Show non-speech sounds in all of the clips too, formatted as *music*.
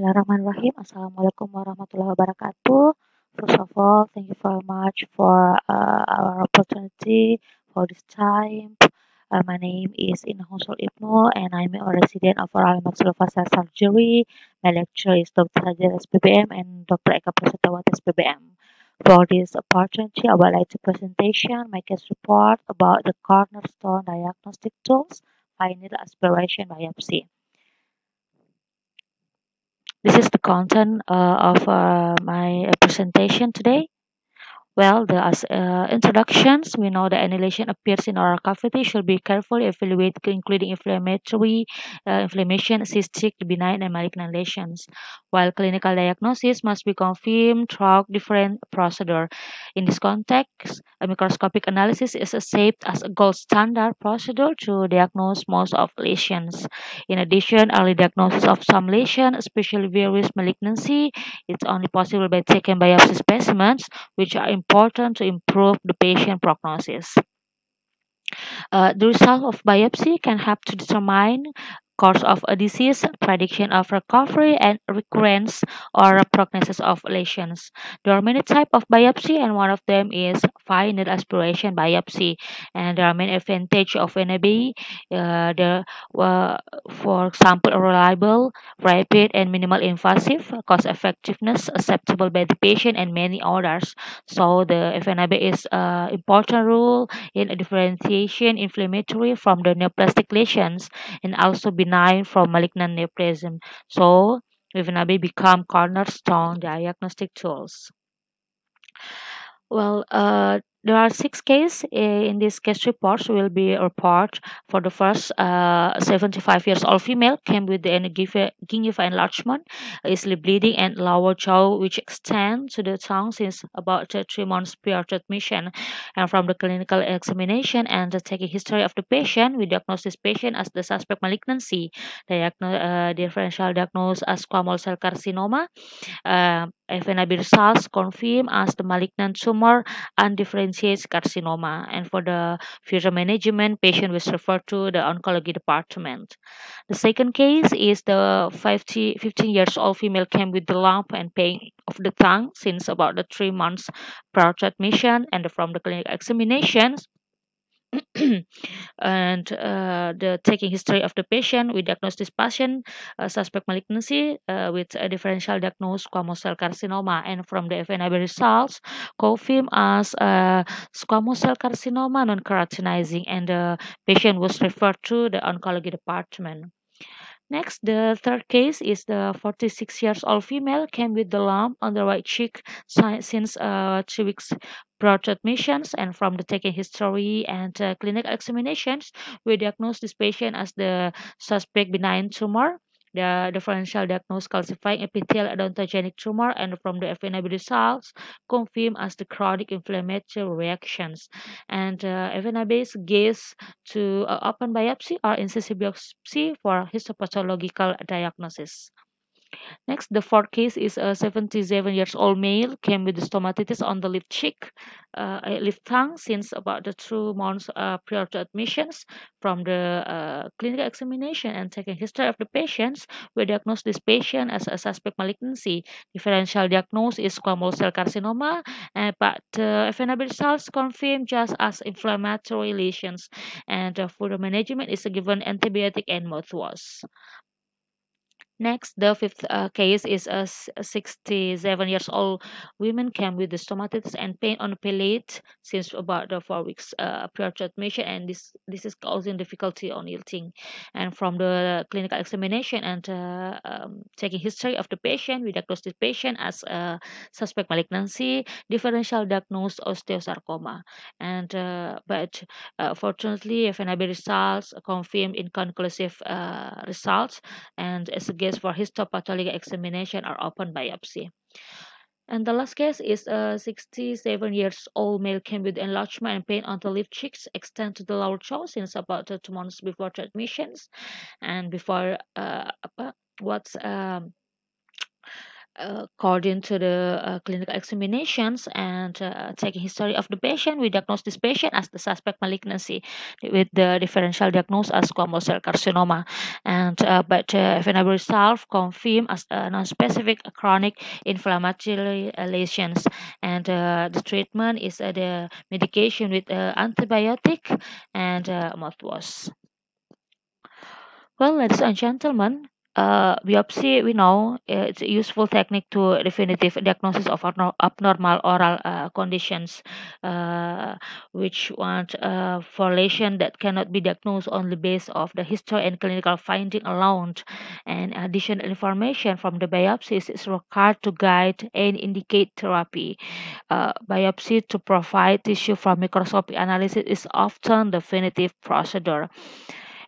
Bismillahirrahmanirrahim. Assalamualaikum warahmatullahi wabarakatuh. First of all, thank you very much for uh, our opportunity for this time. Uh, my name is Inhosul Ibnu and I'm a resident of oral maxillofacial surgery. My lecturer is Dr. Hajar SPBM and Dr. Eka Prasetawat SPBM. For this opportunity, I would like to presentation my case report about the cornerstone diagnostic tools, final aspiration biopsy. This is the content uh, of uh, my presentation today. Well, the uh, uh, introductions, we know the annihilation appears in our cavity should be carefully evaluated, including inflammatory, uh, inflammation, cystic, benign, and malignant lesions. While clinical diagnosis must be confirmed through different procedure. In this context, a microscopic analysis is accepted as a gold standard procedure to diagnose most of lesions. In addition, early diagnosis of some lesions, especially various malignancy, is only possible by taking biopsy specimens, which are important important to improve the patient prognosis. Uh, the result of biopsy can help to determine course of a disease, prediction of recovery and recurrence or prognosis of lesions. There are many types of biopsy and one of them is needle aspiration biopsy. And there are many advantages of NAB. Uh, there, uh, for example, reliable, rapid, and minimal invasive, cost effectiveness, acceptable by the patient, and many others. So the FNAB is uh, important role in differentiation inflammatory from the neoplastic lesions and also benign from malignant neoplasm. So FNAB become cornerstone diagnostic tools well uh there are six cases eh, in these case reports will be report for the first uh, 75 years old female came with the gingiva enlargement easily bleeding and lower jaw which extend to the tongue since about three months prior to admission and from the clinical examination and the taking history of the patient we diagnose this patient as the suspect malignancy diagno uh, differential diagnosis as squamous cell carcinoma uh, FNAB results confirm as the malignant tumor and different differentiates carcinoma. And for the future management, patient was referred to the oncology department. The second case is the 50, 15 years old female came with the lump and pain of the tongue since about the three months prior to admission and from the clinical examinations *clears throat* and uh, the taking history of the patient. We diagnose this patient uh, suspect malignancy uh, with a differential diagnosis squamous cell carcinoma. And from the FNIB results, confirm as uh, squamous cell carcinoma non-keratinizing, and the patient was referred to the oncology department. Next, the third case is the 46 years old female came with the lump on the right cheek since uh, two weeks blood admissions and from the taking history and uh, clinical examinations, we diagnosed this patient as the suspect benign tumor the differential diagnosis calcifying epithelial odontogenic tumor and from the FNAB results confirmed as the chronic inflammatory reactions. And uh, FNAB gives to uh, open biopsy or incision biopsy for histopathological diagnosis. Next, the fourth case is a 77 years old male came with stomatitis on the left cheek, uh, left tongue since about the two months uh, prior to admissions from the uh, clinical examination and taking history of the patients. We diagnosed this patient as a suspect malignancy. Differential diagnosis is squamous cell carcinoma, uh, but uh, available results confirmed just as inflammatory lesions. And uh, for the management is given antibiotic and mouthwash. Next, the fifth uh, case is a 67 years old woman came with the stomatitis and pain on the palate since about the four weeks uh, prior to admission, and this this is causing difficulty on eating. And from the clinical examination and uh, um, taking history of the patient, we diagnosed the patient as a suspect malignancy, differential diagnosed osteosarcoma, and uh, but uh, fortunately, FNAB results confirmed inconclusive uh, results and as again case for histopathologic examination or open biopsy. And the last case is a 67 years old male came with enlargement and pain on the left cheeks, extend to the lower jaw since about two months before transmissions and before uh, uh what's um, uh, according to the uh, clinical examinations and uh, history of the patient, we diagnose this patient as the suspect malignancy with the differential diagnosis as squamous cell carcinoma. And uh, but uh, FNW resolve confirm as a uh, non-specific chronic inflammatory uh, lesions. And the treatment is the medication with antibiotic and mouthwash. Well, ladies and gentlemen, uh, biopsy, we know uh, it's a useful technique to definitive diagnosis of abnormal oral uh, conditions, uh, which want a uh, for that cannot be diagnosed on the basis of the history and clinical finding alone. And additional information from the biopsy is required to guide and indicate therapy. Uh, biopsy to provide tissue for microscopy analysis is often the definitive procedure.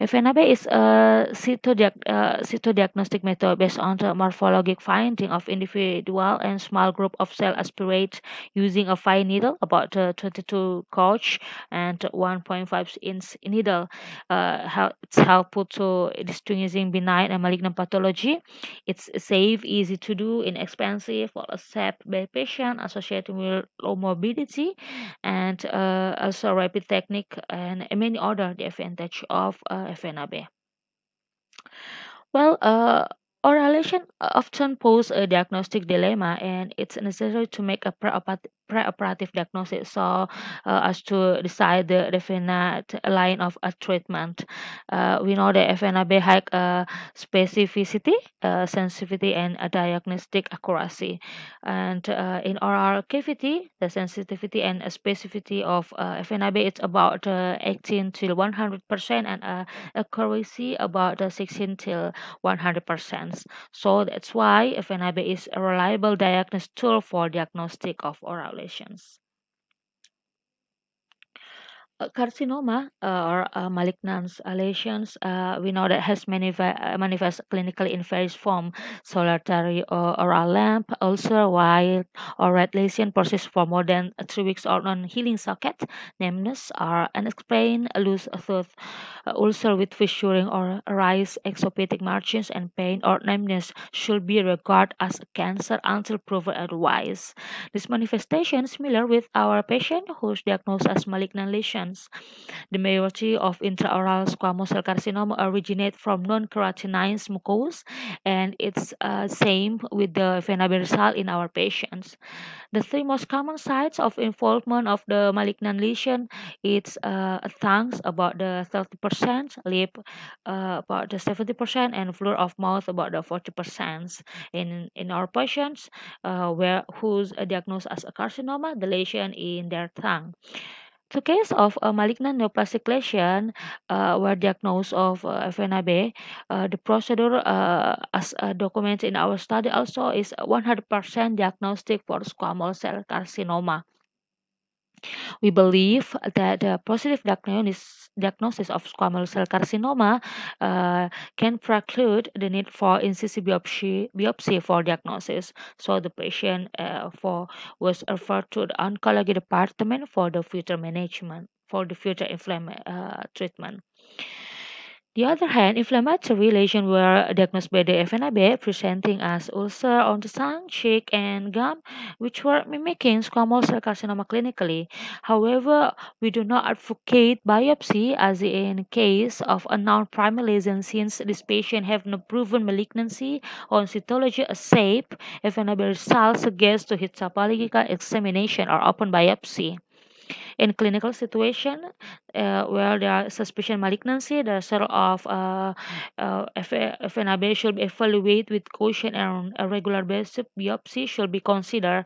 FNAB is a cytodiag- uh, cytodiagnostic method based on the morphologic finding of individual and small group of cell aspirates using a fine needle about uh, 22 gauge and 1.5 inch needle. Uh, it's helpful to distinguishing benign and malignant pathology. It's safe, easy to do, inexpensive, for accepted by patient associated with low morbidity and uh, also rapid technique and many other the advantage of uh, FNAB. Well, uh, oralation often poses a diagnostic dilemma, and it's necessary to make a preoperative diagnosis so uh, as to decide the definite line of a treatment. Uh, we know that FNAB has uh, specificity, sensitivity, and diagnostic accuracy. And uh, in oral cavity, the sensitivity and specificity of uh, FNAB is about uh, 18 to 100% and accuracy about 16 till 100%. So that's why FNAB is a reliable diagnostic tool for diagnostic of oral populations. Uh, carcinoma uh, or uh, malignant lesions uh, we know that has manifest, uh, manifest clinically in various form solitary or oral lamp ulcer white or red lesion persists for more than three weeks or non-healing socket numbness or unexplained loose tooth ulcer with fissuring or rise exophytic margins and pain or numbness should be regarded as cancer until proven otherwise this manifestation is similar with our patient who's diagnosed as malignant lesion lesions. The majority of intraoral squamous cell carcinoma originate from non-keratinized mucous, and it's uh, same with the phenobarbital in our patients. The three most common sites of involvement of the malignant lesion it's uh, tongues about the 30%, lip uh, about the 70%, and floor of mouth about the 40%. In in our patients uh, where who's uh, diagnosed as a carcinoma, the lesion in their tongue. The case of a uh, malignant neoplastic lesion uh, were diagnosed of uh, FNAB. Uh, the procedure, uh, as uh, documented in our study, also is 100% diagnostic for squamous cell carcinoma. We believe that the positive diagnosis, diagnosis of squamous cell carcinoma uh, can preclude the need for incisive biopsy, biopsy for diagnosis. So the patient uh, for was referred to the oncology department for the future management for the future inflammation uh, treatment. The other hand, inflammatory lesions were diagnosed by the FNAB, presenting as ulcer on the tongue, cheek, and gum, which were mimicking squamous cell carcinoma clinically. However, we do not advocate biopsy as in case of unknown primary lesion since this patient have no proven malignancy on cytology assay. FNAB results suggest to histopathological examination or open biopsy. In clinical situation uh, where there are suspicion malignancy, the sort of uh, uh, FNAB should be evaluated with caution and a regular basis biopsy should be considered.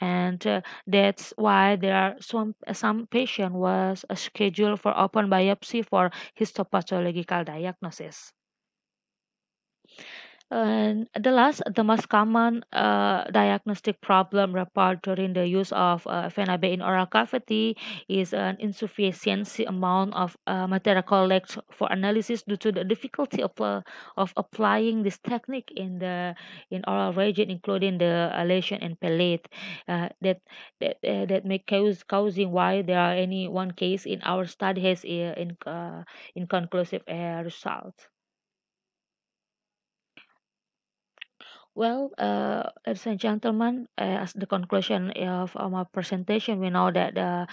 And uh, that's why there are some, some patient was scheduled for open biopsy for histopathological diagnosis. And the last, the most common uh, diagnostic problem reported during the use of uh, phenibate in oral cavity is an insufficiency amount of uh, material collected for analysis due to the difficulty of, uh, of applying this technique in the in oral region, including the uh, lesion and palate, uh, that that uh, that may cause causing why there are any one case in our study has uh, in inconclusive result. Well, uh, ladies and gentlemen, as the conclusion of um, our presentation, we know that the uh,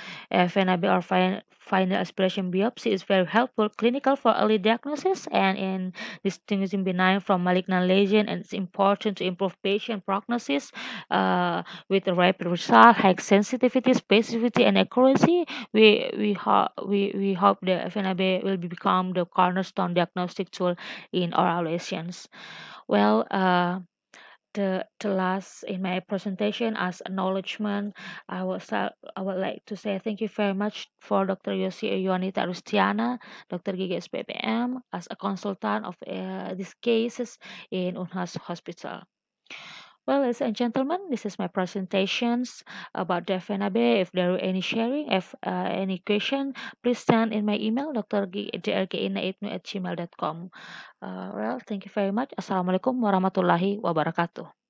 FNIB or fin- final aspiration biopsy is very helpful clinical for early diagnosis and in distinguishing benign from malignant lesion, and it's important to improve patient prognosis uh, with rapid result, high sensitivity, specificity, and accuracy. We we hope we, we hope the FNIB will become the cornerstone diagnostic tool in oral lesions. Well. Uh, the the last in my presentation as acknowledgement i would start, i would like to say thank you very much for dr yosi Ioannita rustiana dr giges ppm as a consultant of uh, these cases in unhas hospital Well, ladies and gentlemen, this is my presentations about Defenabe. If there are any sharing, if uh, any question, please send in my email drginaibnu at gmail.com. Uh, well, thank you very much. Assalamualaikum warahmatullahi wabarakatuh.